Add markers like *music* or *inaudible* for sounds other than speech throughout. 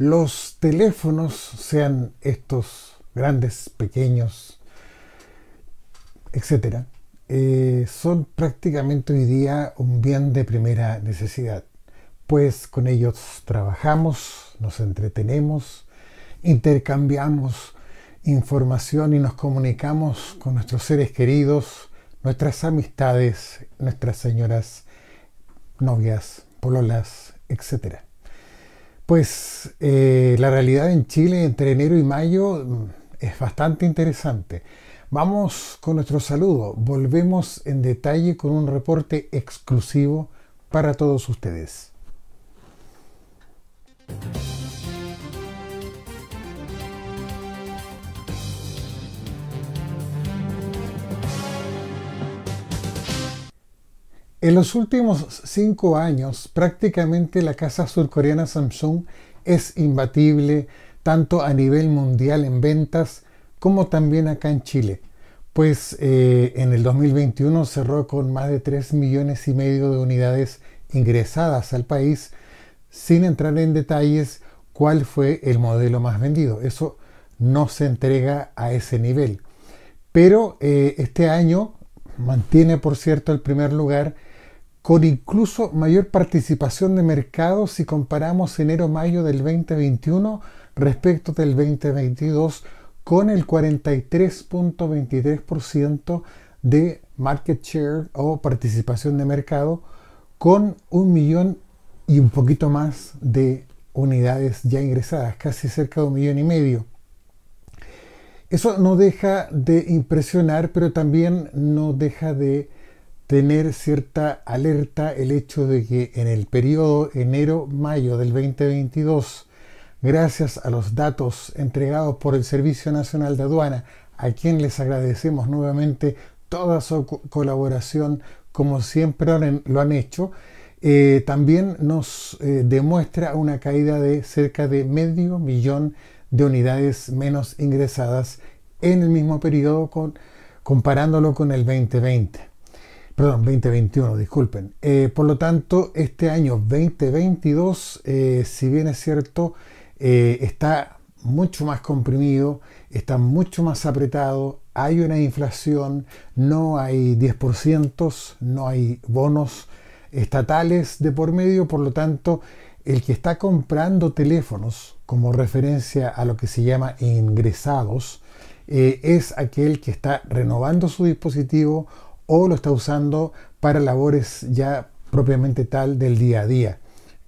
los teléfonos, sean estos grandes, pequeños, etcétera, eh, son prácticamente hoy día un bien de primera necesidad, pues con ellos trabajamos, nos entretenemos, intercambiamos información y nos comunicamos con nuestros seres queridos, nuestras amistades, nuestras señoras, novias, pololas, etcétera. Pues eh, la realidad en Chile entre enero y mayo mm, es bastante interesante. Vamos con nuestro saludo. Volvemos en detalle con un reporte exclusivo para todos ustedes. En los últimos cinco años, prácticamente la casa surcoreana Samsung es imbatible tanto a nivel mundial en ventas como también acá en Chile, pues eh, en el 2021 cerró con más de 3 millones y medio de unidades ingresadas al país, sin entrar en detalles cuál fue el modelo más vendido. Eso no se entrega a ese nivel. Pero eh, este año mantiene, por cierto, el primer lugar con incluso mayor participación de mercado si comparamos enero-mayo del 2021 respecto del 2022 con el 43.23% de market share o participación de mercado con un millón y un poquito más de unidades ya ingresadas, casi cerca de un millón y medio. Eso no deja de impresionar, pero también no deja de tener cierta alerta el hecho de que en el periodo enero-mayo del 2022, gracias a los datos entregados por el Servicio Nacional de Aduana, a quien les agradecemos nuevamente toda su colaboración, como siempre lo han hecho, eh, también nos eh, demuestra una caída de cerca de medio millón de unidades menos ingresadas en el mismo periodo comparándolo con el 2020 perdón, 2021, disculpen. Eh, por lo tanto, este año 2022, eh, si bien es cierto, eh, está mucho más comprimido, está mucho más apretado, hay una inflación, no hay 10%, no hay bonos estatales de por medio, por lo tanto, el que está comprando teléfonos como referencia a lo que se llama ingresados, es aquel que está renovando su dispositivo o lo está usando para labores ya propiamente tal del día a día,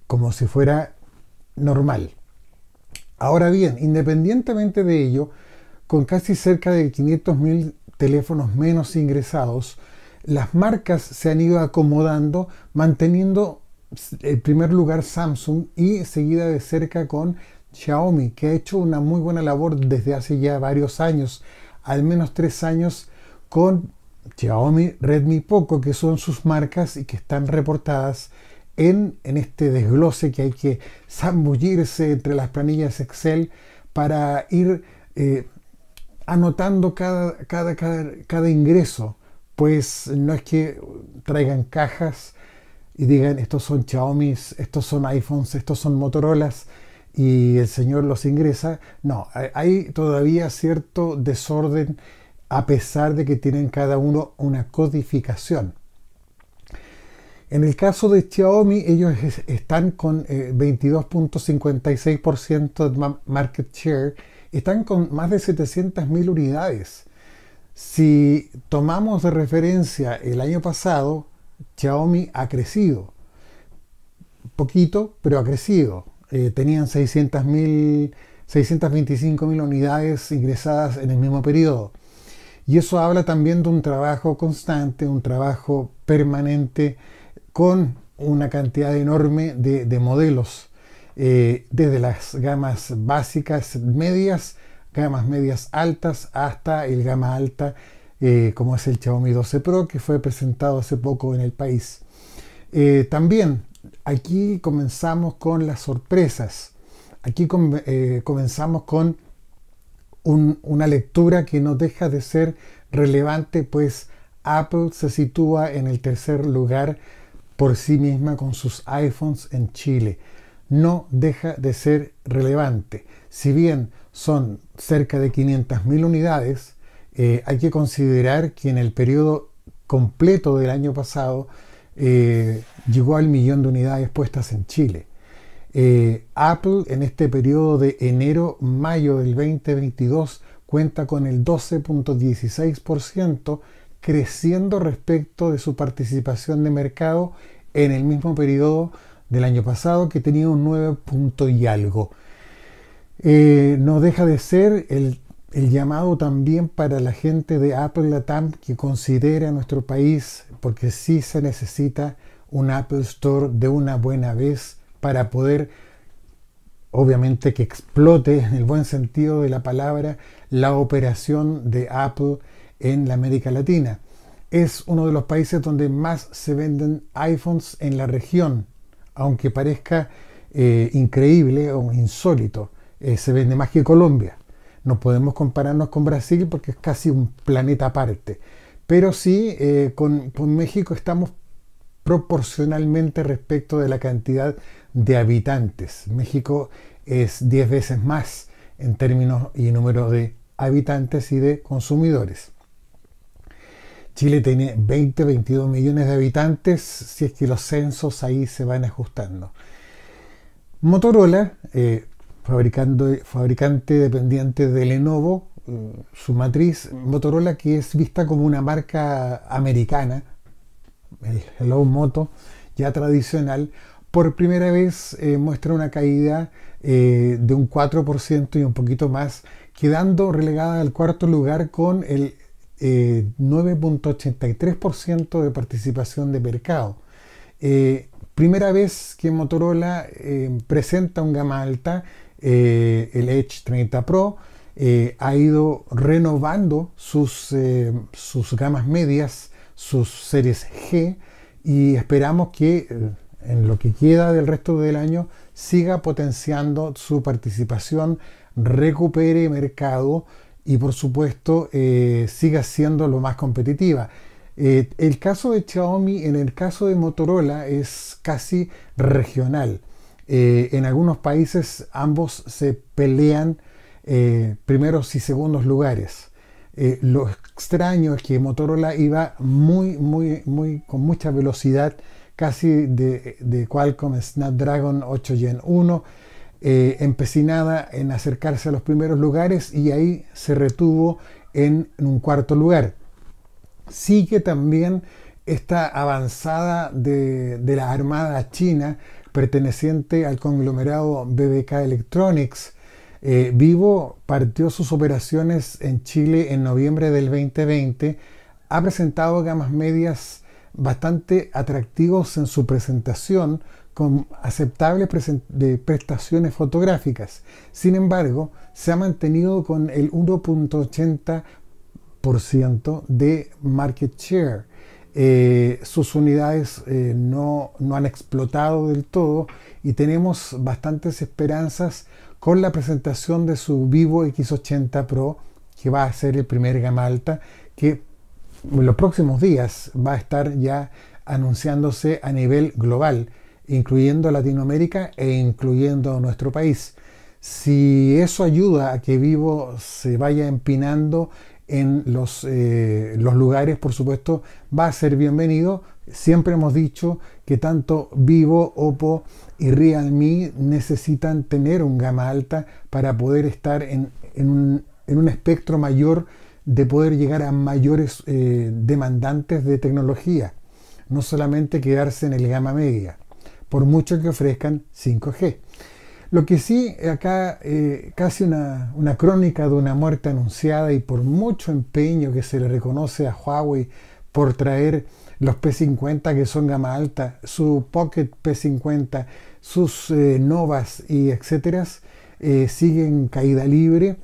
como si fuera normal. Ahora bien, independientemente de ello, con casi cerca de 500.000 teléfonos menos ingresados, las marcas se han ido acomodando manteniendo el primer lugar Samsung y seguida de cerca con Xiaomi, que ha hecho una muy buena labor desde hace ya varios años, al menos tres años, con Xiaomi, Redmi, Poco, que son sus marcas y que están reportadas en, en este desglose que hay que zambullirse entre las planillas Excel para ir eh, anotando cada, cada, cada, ingreso, pues no es que traigan cajas y digan estos son Xiaomi, estos son iPhones, estos son Motorolas y el señor los ingresa. No, hay todavía cierto desorden a pesar de que tienen cada uno una codificación. En el caso de Xiaomi, ellos están con 22.56% eh, de market share, están con más de 700.000 unidades. Si tomamos de referencia el año pasado, Xiaomi ha crecido. Poquito, pero ha crecido. Eh, tenían 600.000, 625.000 unidades ingresadas en el mismo periodo. Y eso habla también de un trabajo constante, un trabajo permanente con una cantidad enorme de, modelos, eh, desde las gamas básicas medias, gamas medias altas, hasta el gama alta, eh, como es el Xiaomi 12 Pro, que fue presentado hace poco en el país. Eh, también aquí comenzamos con las sorpresas. Aquí comenzamos con una lectura que no deja de ser relevante, pues Apple se sitúa en el tercer lugar por sí misma con sus iPhones en Chile. No deja de ser relevante. Si bien son cerca de 500.000 unidades, eh, hay que considerar que en el periodo completo del año pasado eh, llegó al millón de unidades puestas en Chile. Eh, Apple en este periodo de enero-mayo del 2022 cuenta con el 12.16% creciendo respecto de su participación de mercado en el mismo periodo del año pasado que tenía un 9 y algo. Eh, no deja de ser el, llamado también para la gente de Apple Latam que considera nuestro país, porque sí se necesita un Apple Store de una buena vez para poder, obviamente, que explote, en el buen sentido de la palabra, la operación de Apple en la América Latina. Es uno de los países donde más se venden iPhones en la región, aunque parezca eh, increíble o insólito. Eh, se vende más que Colombia. No podemos compararnos con Brasil porque es casi un planeta aparte. Pero sí, eh, con, con México estamos proporcionalmente respecto de la cantidad de habitantes. México es 10 veces más en términos y número de habitantes y de consumidores. Chile tiene 20, 22 millones de habitantes, si es que los censos ahí se van ajustando. Motorola, eh, fabricando, fabricante dependiente de Lenovo, eh, su matriz, Motorola que es vista como una marca americana, el Hello Moto ya tradicional, por primera vez eh, muestra una caída eh, de un 4% y un poquito más, quedando relegada al cuarto lugar con el 9.83% eh, de participación de mercado. primera vez que Motorola presenta un gama alta, el Edge 30 Pro, ha ido renovando sus, sus gamas medias sus series G y esperamos que eh, en lo que queda del resto del año siga potenciando su participación, recupere mercado y por supuesto eh, siga siendo lo más competitiva. Eh, el caso de Xiaomi en el caso de Motorola es casi regional. en algunos países ambos se pelean primeros y segundos lugares. Eh, lo extraño es que Motorola iba muy, muy, muy, con mucha velocidad, casi de, Qualcomm Snapdragon 8 Gen 1, eh, empecinada en acercarse a los primeros lugares y ahí se retuvo en, un cuarto lugar. Sigue también esta avanzada de la Armada China perteneciente al conglomerado BBK Electronics, eh, Vivo partió sus operaciones en Chile en noviembre del 2020. Ha presentado gamas medias bastante atractivos en su presentación con aceptables prestaciones fotográficas. Sin embargo, se ha mantenido con el 1.80% de market share. Eh, sus unidades eh, no, no, han explotado del todo y tenemos bastantes esperanzas con la presentación de su Vivo X80 Pro, que va a ser el primer gama alta, que en los próximos días va a estar ya anunciándose a nivel global, incluyendo Latinoamérica e incluyendo nuestro país. Si eso ayuda a que Vivo se vaya empinando en los, eh, los lugares, por supuesto, va a ser bienvenido. Siempre hemos dicho que tanto Vivo, Oppo y Realme necesitan tener un gama alta para poder estar en, un, espectro mayor de poder llegar a mayores eh, demandantes de tecnología, no solamente quedarse en el gama media, por mucho que ofrezcan 5G. Lo que sí, acá eh, casi una, una, crónica de una muerte anunciada y por mucho empeño que se le reconoce a Huawei por traer los P50 que son gama alta, su Pocket P50, sus eh, novas y etcétera eh, siguen caída libre.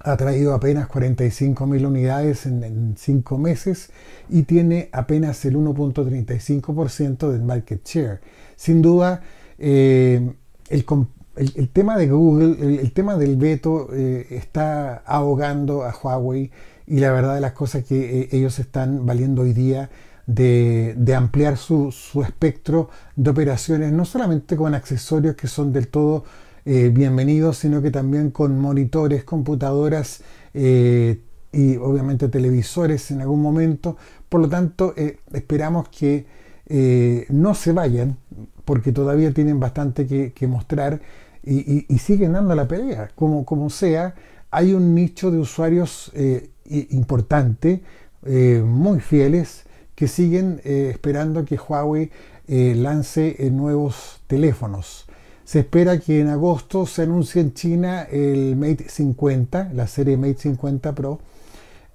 Ha traído apenas 45 mil unidades en 5 meses y tiene apenas el 1.35% del market share. Sin duda, eh, el, tema de Google, el, el tema del veto está ahogando a Huawei y la verdad de las cosas que ellos están valiendo hoy día de, ampliar su, su, espectro de operaciones, no solamente con accesorios que son del todo eh, bienvenidos, sino que también con monitores, computadoras eh, y obviamente televisores en algún momento. Por lo tanto, eh, esperamos que no se vayan, porque todavía tienen bastante que, mostrar y, siguen dando la pelea, como, como sea hay un nicho de usuarios importante, muy fieles, que siguen eh, esperando que Huawei eh, lance eh, nuevos teléfonos. Se espera que en agosto se anuncie en China el Mate 50, la serie Mate 50 Pro.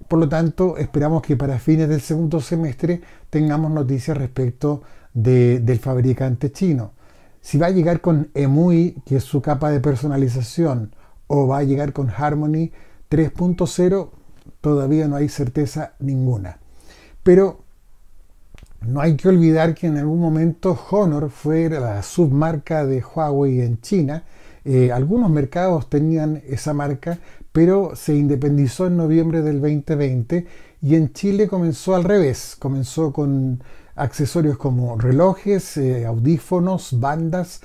Por lo tanto, esperamos que para fines del segundo semestre tengamos noticias respecto del fabricante chino. Si va a llegar con EMUI, que es su capa de personalización, o va a llegar con Harmony 3.0, todavía no hay certeza ninguna. Pero no hay que olvidar que en algún momento Honor fue la submarca de Huawei en China. Eh, algunos mercados tenían esa marca, pero se independizó en noviembre del 2020 y en Chile comenzó al revés. Comenzó con accesorios como relojes, eh, audífonos, bandas,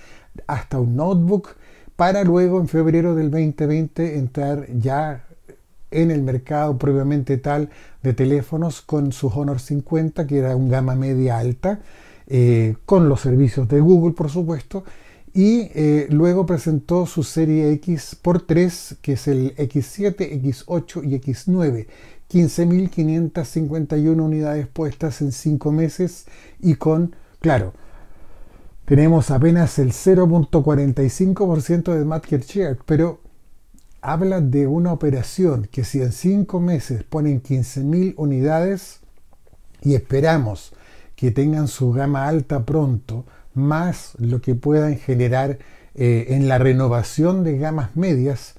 hasta un notebook, para luego en febrero del 2020 entrar ya en el mercado previamente tal de teléfonos con sus Honor 50, que era un gama media alta, eh, con los servicios de Google, por supuesto, y eh, luego presentó su serie X por 3, que es el X7, X8 y X9. 15.551 unidades puestas en 5 meses y con, claro, tenemos apenas el 0.45% de market share, pero habla de una operación que si en cinco meses ponen 15.000 unidades y esperamos que tengan su gama alta pronto, más lo que puedan generar eh, en la renovación de gamas medias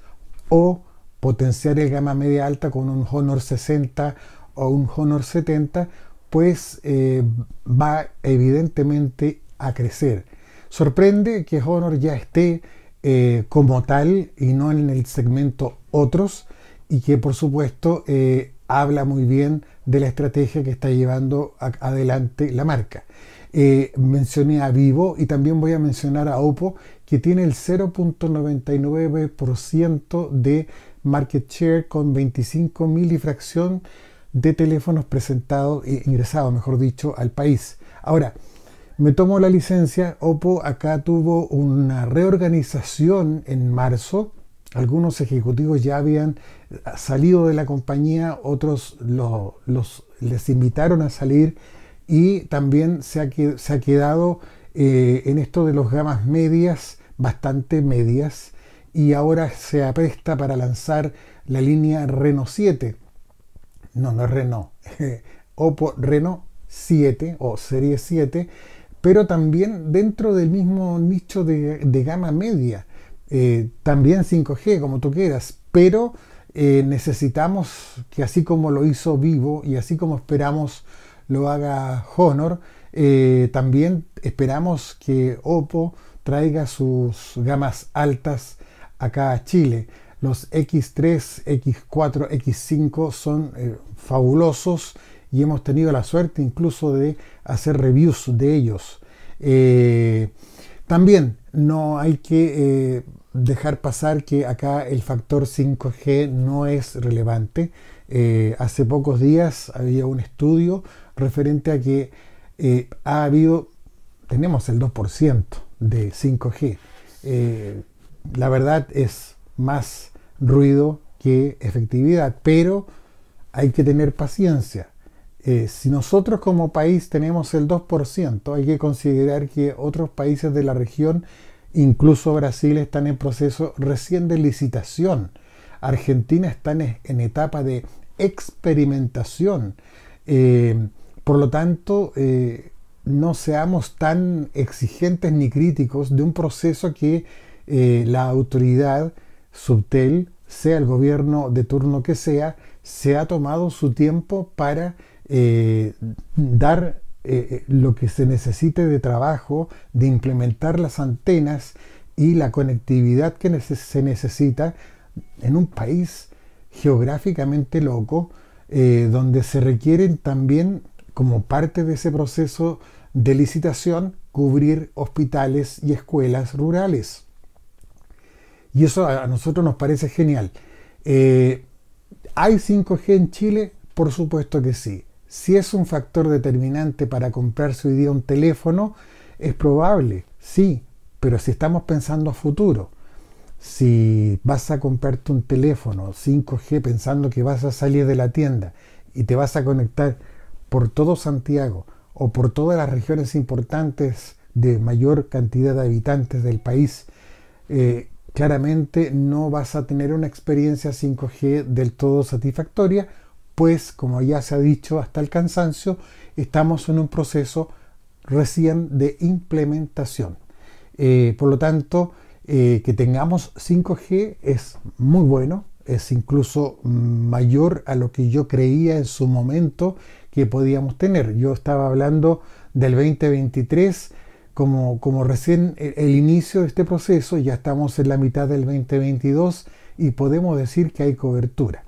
o potenciar el gama media alta con un Honor 60 o un Honor 70, pues eh, va evidentemente a crecer. Sorprende que Honor ya esté eh, como tal y no en el segmento otros y que por supuesto eh, habla muy bien de la estrategia que está llevando adelante la marca. Eh, mencioné a Vivo y también voy a mencionar a Oppo que tiene el 0.99% de market share con 25 mil y fracción de teléfonos presentados, e ingresados, mejor dicho, al país. Ahora, me tomo la licencia. Oppo acá tuvo una reorganización en marzo. Algunos ejecutivos ya habían eh, salido de la compañía, otros los, les invitaron a salir y también se ha, quedado eh, en esto de los gamas medias, bastante medias, y ahora se apresta para lanzar la línea Renault 7. No, no es Renault, *laughs* Oppo Renault 7 o Serie 7 pero también dentro del mismo nicho de, gama media, eh, también 5G, como tú quieras, pero eh, necesitamos que así como lo hizo Vivo y así como esperamos lo haga Honor, eh, también esperamos que Oppo traiga sus gamas altas acá a Chile. Los X3, X4, X5 son fabulosos y hemos tenido la suerte incluso de hacer reviews de ellos. Eh, también no hay que eh, dejar pasar que acá el factor 5G no es relevante. Eh, hace pocos días había un estudio referente a que ha habido, tenemos el 2% de 5G. la verdad es más ruido que efectividad, pero hay que tener paciencia. Eh, si nosotros como país tenemos el 2%, hay que considerar que otros países de la región, incluso Brasil, están en proceso recién de licitación. Argentina está en, etapa de experimentación. Eh, por lo tanto, eh, no seamos tan exigentes ni críticos de un proceso que la autoridad subtel, sea el gobierno de turno que sea, se ha tomado su tiempo para eh, dar eh, eh, lo que se necesite de trabajo, de implementar las antenas y la conectividad que se necesita en un país geográficamente loco, donde se requieren también, como parte de ese proceso de licitación, cubrir hospitales y escuelas rurales. Y eso a nosotros nos parece genial. ¿Hay 5G en Chile? Por supuesto que sí si es un factor determinante para comprarse hoy día un teléfono, es probable, sí, pero si estamos pensando a futuro, si vas a comprarte un teléfono 5G pensando que vas a salir de la tienda y te vas a conectar por todo Santiago o por todas las regiones importantes de mayor cantidad de habitantes del país, eh, claramente no vas a tener una experiencia 5G del todo satisfactoria pues, como ya se ha dicho hasta el cansancio, estamos en un proceso recién de implementación. Eh, por lo tanto, eh, que tengamos 5G es muy bueno, es incluso mayor a lo que yo creía en su momento que podíamos tener. Yo estaba hablando del 2023 como, como recién e, el inicio de este proceso, ya estamos en la mitad del 2022 y podemos decir que hay cobertura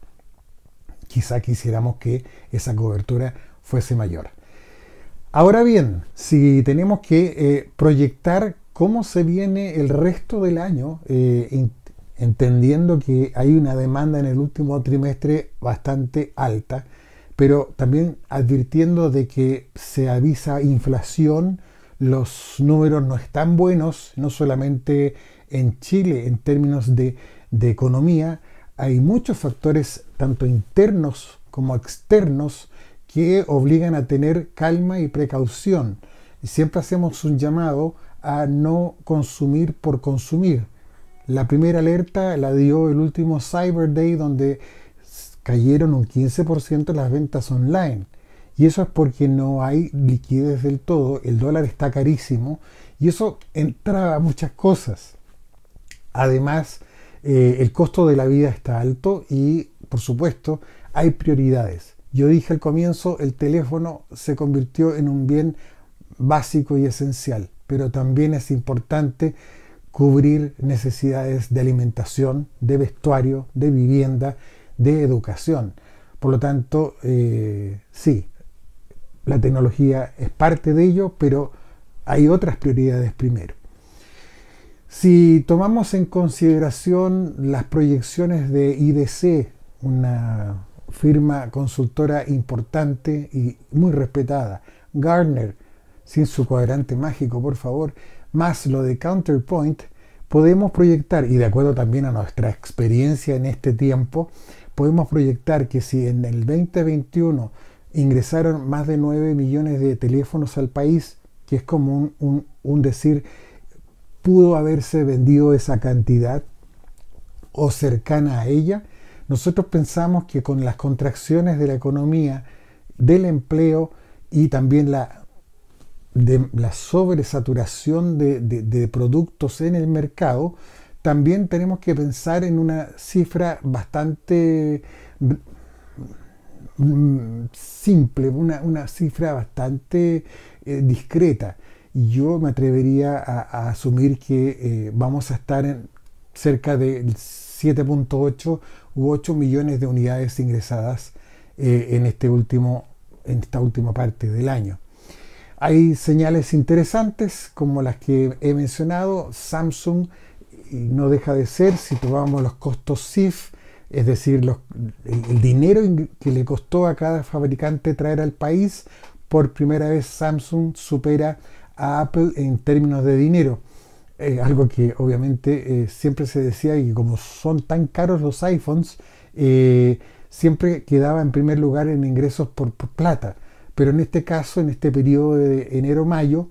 quizá quisiéramos que esa cobertura fuese mayor. Ahora bien, si tenemos que eh, proyectar cómo se viene el resto del año, eh, entendiendo que hay una demanda en el último trimestre bastante alta, pero también advirtiendo de que se avisa inflación, los números no están buenos, no solamente en Chile en términos de economía, hay muchos factores, tanto internos como externos, que obligan a tener calma y precaución. siempre hacemos un llamado a no consumir por consumir. La primera alerta la dio el último Cyber Day donde cayeron un 15% las ventas online. Y eso es porque no hay liquidez del todo, el dólar está carísimo y eso entraba muchas cosas. Además, eh, el costo de la vida está alto y, por supuesto, hay prioridades. Yo dije al comienzo, el teléfono se convirtió en un bien básico y esencial, pero también es importante cubrir necesidades de alimentación, de vestuario, de vivienda, de educación. Por lo tanto, eh, sí, la tecnología es parte de ello, pero hay otras prioridades primero. Si tomamos en consideración las proyecciones de IDC, una firma consultora importante y muy respetada, Gardner, sin su cuadrante mágico, por favor, más lo de Counterpoint, podemos proyectar, y de acuerdo también a nuestra experiencia en este tiempo, podemos proyectar que si en el 2021 ingresaron más de 9 millones de teléfonos al país, que es como un, un decir pudo haberse vendido esa cantidad o cercana a ella, nosotros pensamos que con las contracciones de la economía, del empleo y también la, sobresaturación de, productos en el mercado, también tenemos que pensar en una cifra bastante mm, simple, una, cifra bastante eh, discreta yo me atrevería a, asumir que eh, vamos a estar en cerca de 7.8 u 8 millones de unidades ingresadas eh, en, este último, en esta última parte del año. Hay señales interesantes como las que he mencionado. Samsung no deja de ser, si tomamos los costos SIF es decir, el, dinero que le costó a cada fabricante traer al país, por primera vez Samsung supera Apple en términos de dinero. Eh, algo que obviamente eh, siempre se decía y que como son tan caros los iPhones, eh, siempre quedaba en primer lugar en ingresos por, plata. Pero en este caso, en este periodo de enero-mayo,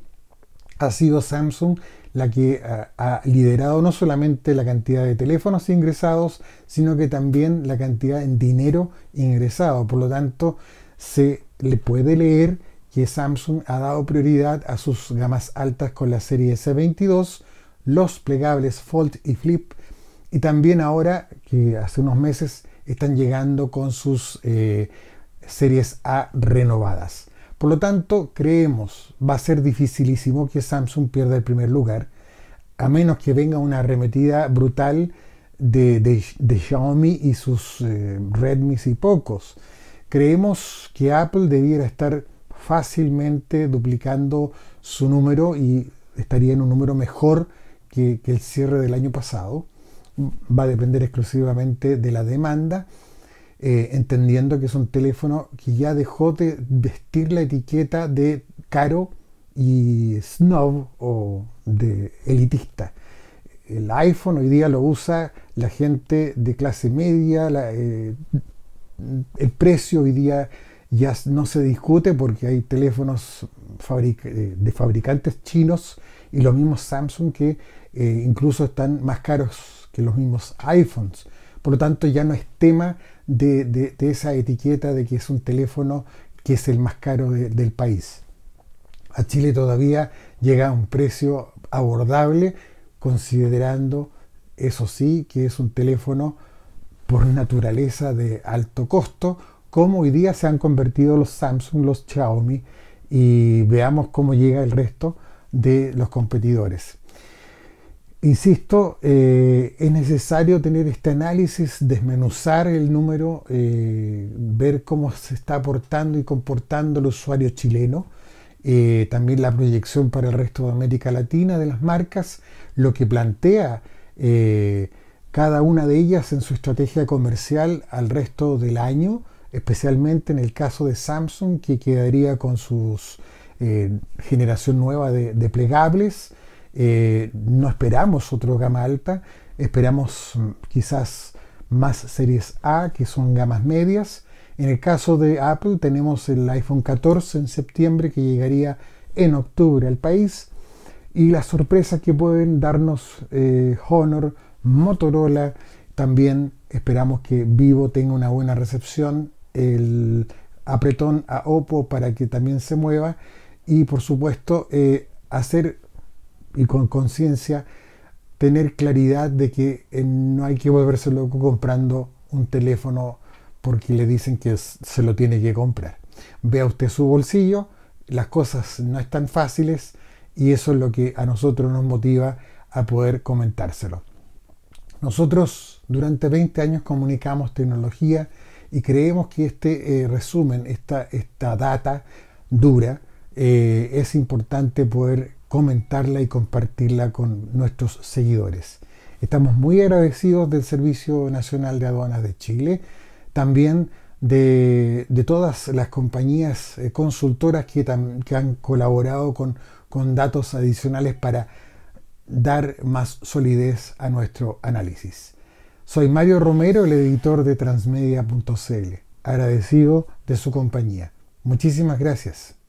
ha sido Samsung la que ha, liderado no solamente la cantidad de teléfonos ingresados, sino que también la cantidad en dinero ingresado. Por lo tanto, se le puede leer que Samsung ha dado prioridad a sus gamas altas con la serie S22, los plegables Fold y Flip, y también ahora que hace unos meses están llegando con sus eh, series A renovadas. Por lo tanto, creemos va a ser dificilísimo que Samsung pierda el primer lugar, a menos que venga una arremetida brutal de, Xiaomi y sus eh, Redmi y pocos. Creemos que Apple debiera estar fácilmente duplicando su número y estaría en un número mejor que, el cierre del año pasado. Va a depender exclusivamente de la demanda. Eh, entendiendo que es un teléfono que ya dejó de vestir la etiqueta de caro y snob o de elitista. El iPhone hoy día lo usa la gente de clase media, eh, el precio hoy día ya no se discute porque hay teléfonos eh, de fabricantes chinos y los mismos Samsung que eh, incluso están más caros que los mismos iPhones. Por lo tanto, ya no es tema de, esa etiqueta de que es un teléfono que es el más caro del país. A Chile todavía llega a un precio abordable, considerando, eso sí, que es un teléfono por naturaleza de alto costo cómo hoy día se han convertido los Samsung, los Xiaomi y veamos cómo llega el resto de los competidores. Insisto, eh, es necesario tener este análisis, desmenuzar el número, eh, ver cómo se está aportando y comportando el usuario chileno, eh, también la proyección para el resto de América Latina de las marcas, lo que plantea cada una de ellas en su estrategia comercial al resto del año especialmente en el caso de Samsung, que quedaría con su eh, generación nueva de, plegables. Eh, no esperamos otro gama alta, esperamos mm, quizás más series A, que son gamas medias. En el caso de Apple tenemos el iPhone 14 en septiembre que llegaría en octubre al país y las sorpresas que pueden darnos eh, Honor, Motorola, también esperamos que Vivo tenga una buena recepción el apretón a Oppo para que también se mueva y por supuesto eh, hacer y con conciencia tener claridad de que eh, no hay que volverse loco comprando un teléfono porque le dicen que se lo tiene que comprar. Vea usted su bolsillo, las cosas no están fáciles y eso es lo que a nosotros nos motiva a poder comentárselo. Nosotros durante 20 años comunicamos tecnología, y creemos que este eh, resumen, esta, data dura, eh, es importante poder comentarla y compartirla con nuestros seguidores. Estamos muy agradecidos del Servicio Nacional de Aduanas de Chile, también de, todas las compañías eh, consultoras que, han colaborado con datos adicionales para dar más solidez a nuestro análisis. Soy Mario Romero, el editor de transmedia.cl, agradecido de su compañía. Muchísimas gracias.